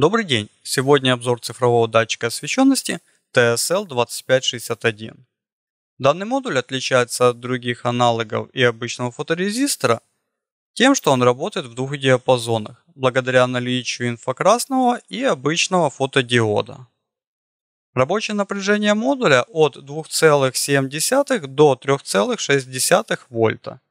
Добрый день! Сегодня обзор цифрового датчика освещенности TSL2561. Данный модуль отличается от других аналогов и обычного фоторезистора тем, что он работает в двух диапазонах, благодаря наличию инфракрасного и обычного фотодиода. Рабочее напряжение модуля от 2,7 до 3,6 вольта.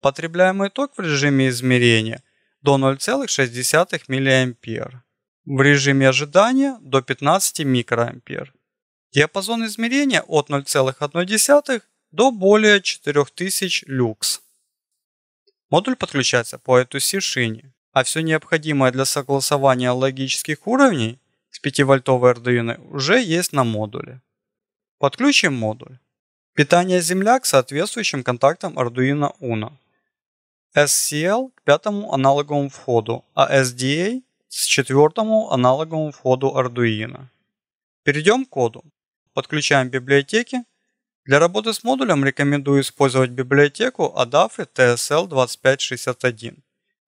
Потребляемый ток в режиме измерения до 0,6 миллиампер в режиме ожидания до 15 микроампер. Диапазон измерения от 0,1 до более 4000 люкс. Модуль подключается по ETUC шине, а все необходимое для согласования логических уровней с 5-вольтовой Arduino уже есть на модуле. Подключим модуль. Питание земля к соответствующим контактам Arduino Uno. SCL к пятому аналоговому входу, а SDA с четвертому аналоговому входу Arduino. Перейдем к коду. Подключаем библиотеки. Для работы с модулем рекомендую использовать библиотеку ADAFI TSL2561.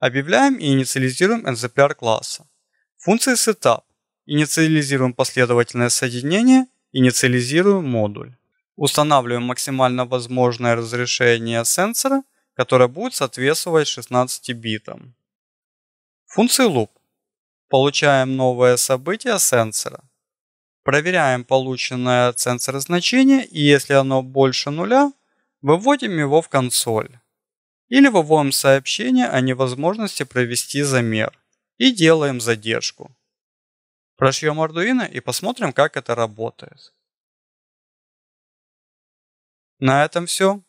Объявляем и инициализируем NZPR класса. Функции Setup. Инициализируем последовательное соединение, инициализируем модуль. Устанавливаем максимально возможное разрешение сенсора, которое будет соответствовать 16 битам. Функции Loop. Получаем новое событие сенсора. Проверяем полученное от сенсора значение и если оно больше нуля, выводим его в консоль. Или выводим сообщение о невозможности провести замер и делаем задержку. Прошьем Arduino и посмотрим, как это работает. На этом все.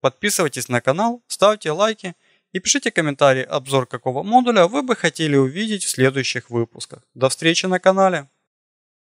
Подписывайтесь на канал, ставьте лайки – и пишите комментарий, обзор какого модуля вы бы хотели увидеть в следующих выпусках. До встречи на канале!